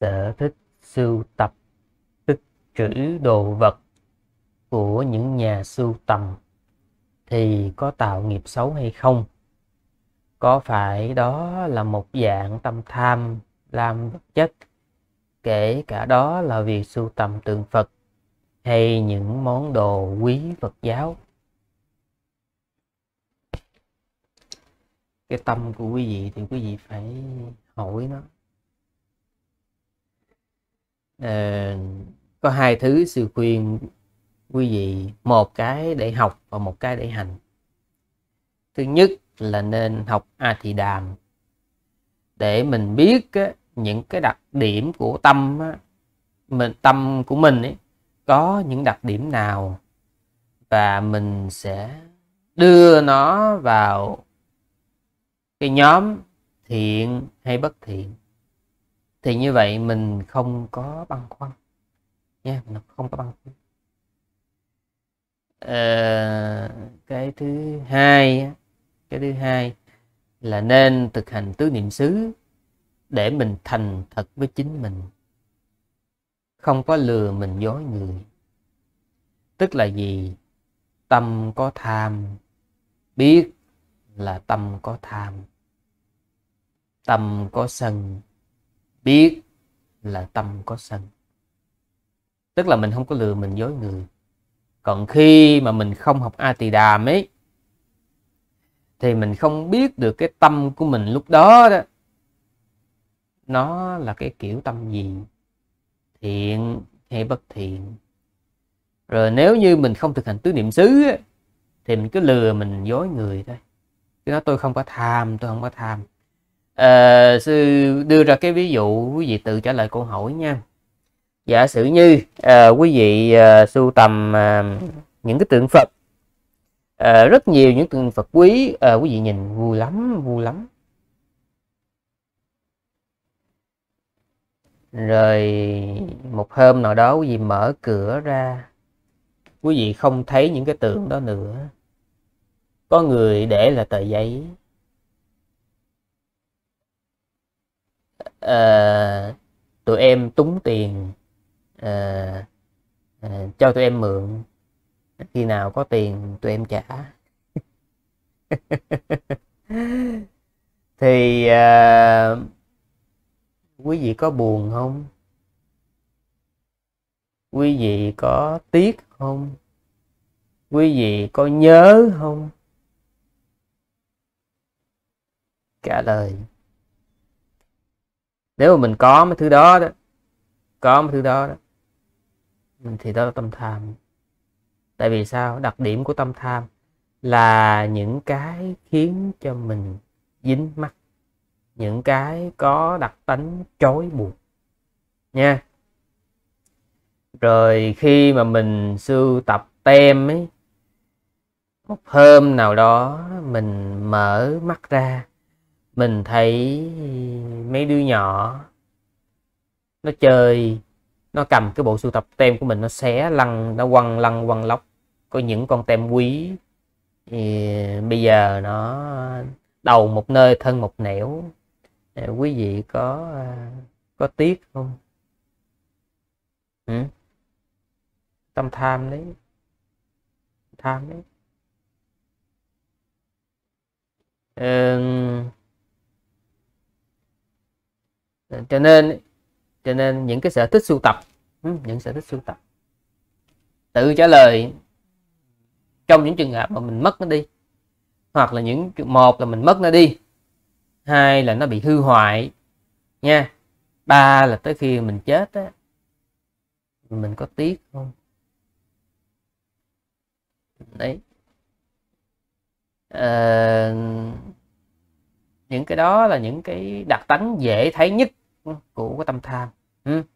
sở thích sưu tập tích trữ đồ vật của những nhà sưu tầm thì có tạo nghiệp xấu hay không có phải đó là một dạng tâm tham lam vật chất kể cả đó là việc sưu tầm tượng phật hay những món đồ quý phật giáo cái tâm của quý vị thì quý vị phải hỏi nó à, có hai thứ sư khuyên quý vị một cái để học và một cái để hành thứ nhất là nên học a thị đàm để mình biết á, những cái đặc điểm của tâm á, mình tâm của mình ấy, có những đặc điểm nào và mình sẽ đưa nó vào cái nhóm thiện hay bất thiện thì như vậy mình không có băn khoăn nha mình không có băn khoăn à, cái thứ hai cái thứ hai là nên thực hành tứ niệm xứ để mình thành thật với chính mình không có lừa mình dối người tức là gì tâm có tham biết là tâm có tham tâm có sân biết là tâm có sân tức là mình không có lừa mình dối người còn khi mà mình không học a tỳ đàm ấy thì mình không biết được cái tâm của mình lúc đó đó nó là cái kiểu tâm gì thiện hay bất thiện rồi nếu như mình không thực hành tứ niệm xứ thì mình cứ lừa mình dối người thôi Cái đó tôi không có tham tôi không có tham à, sư đưa ra cái ví dụ quý vị tự trả lời câu hỏi nha giả sử như à, quý vị à, sưu tầm à, những cái tượng phật à, rất nhiều những tượng phật quý à, quý vị nhìn vui lắm vui lắm rồi một hôm nào đó quý vị mở cửa ra quý vị không thấy những cái tượng đó nữa có người để là tờ giấy uh, tụi em túng tiền uh, uh, cho tụi em mượn khi nào có tiền tụi em trả thì uh, quý vị có buồn không quý vị có tiếc không quý vị có nhớ không trả lời nếu mà mình có mấy thứ đó đó có mấy thứ đó đó thì đó là tâm tham tại vì sao đặc điểm của tâm tham là những cái khiến cho mình dính mắc những cái có đặc tính trói buộc nha rồi khi mà mình sưu tập tem ấy một hôm nào đó mình mở mắt ra mình thấy mấy đứa nhỏ nó chơi nó cầm cái bộ sưu tập tem của mình nó xé lăn nó quăng lăn quăng lóc có những con tem quý thì bây giờ nó đầu một nơi thân một nẻo quý vị có có tiếc không ừ? tâm tham đấy tham đấy ừ Ờ, cho nên cho nên những cái sở thích sưu tập ừ, những sở thích sưu tập tự trả lời trong những trường hợp mà mình mất nó đi hoặc là những một là mình mất nó đi hai là nó bị hư hoại nha ba là tới khi mình chết á mình có tiếc không đấy à, cái đó là những cái đặc tánh dễ thấy nhất của cái tâm tham ừ.